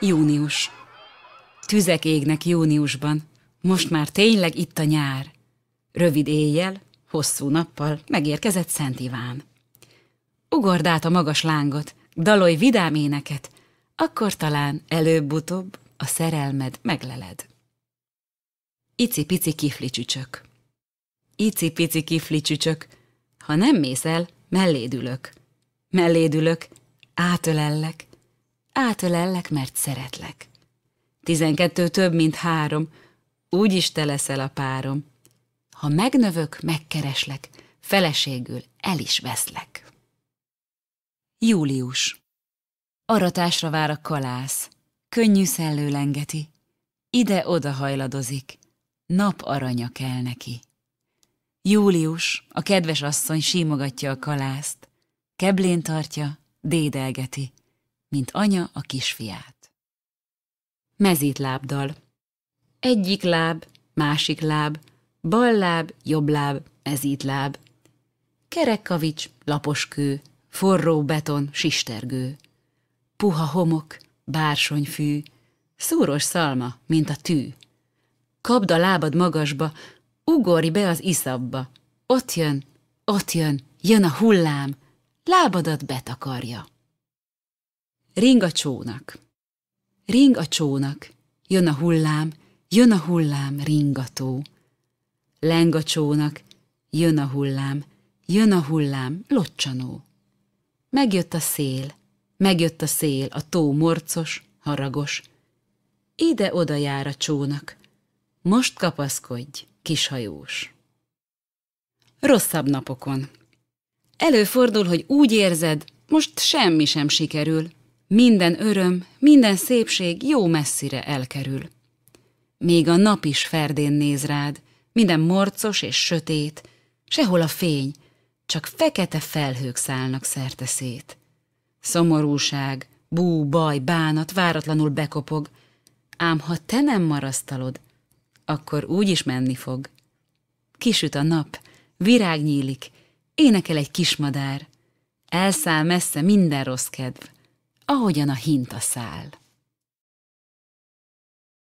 Június. Tüzek égnek júniusban, most már tényleg itt a nyár. Rövid éjjel, hosszú nappal megérkezett Szent Iván. Ugord át a magas lángot, dalolj vidám éneket, akkor talán előbb-utóbb a szerelmed megleled. Icipici kifli csücsök. Icipici kifli csücsök, ha nem mész el, mellédülök. Mellédülök, átölellek, átölellek, mert szeretlek. Tizenkettő több, mint három, úgy is te leszel a párom. Ha megnövök, megkereslek, feleségül el is veszlek. Július Aratásra vár a kalász, könnyű szellő lengeti, ide-oda hajladozik, nap aranya kell neki. Július, a kedves asszony símogatja a kalászt, keblén tartja, dédelgeti mint anya a kisfiát. Mezítlábdal Egyik láb, másik láb, bal láb, jobb láb, mezítláb. Kerekkavics, laposkő, forró beton, sistergő. Puha homok, bársonyfű, szúros szalma, mint a tű. Kapd a lábad magasba, ugorj be az iszabba. Ott jön, ott jön, jön a hullám, lábadat betakarja. Ring a csónak. Ring a csónak. Jön a hullám, jön a hullám, ringató. Leng a csónak. Jön a hullám, jön a hullám, locsanó. Megjött a szél, megjött a szél, a tó morcos, haragos. Ide-oda jár a csónak. Most kapaszkodj, kishajós. Rosszabb napokon. Előfordul, hogy úgy érzed, most semmi sem sikerül, minden öröm, minden szépség jó messzire elkerül. Még a nap is ferdén néz rád, minden morcos és sötét, sehol a fény, csak fekete felhők szállnak szerte szét. Szomorúság, bú, baj, bánat váratlanul bekopog, ám ha te nem marasztalod, akkor úgy is menni fog. Kisüt a nap, virág nyílik, énekel egy kismadár, elszáll messze minden rossz kedv ahogyan a hinta száll.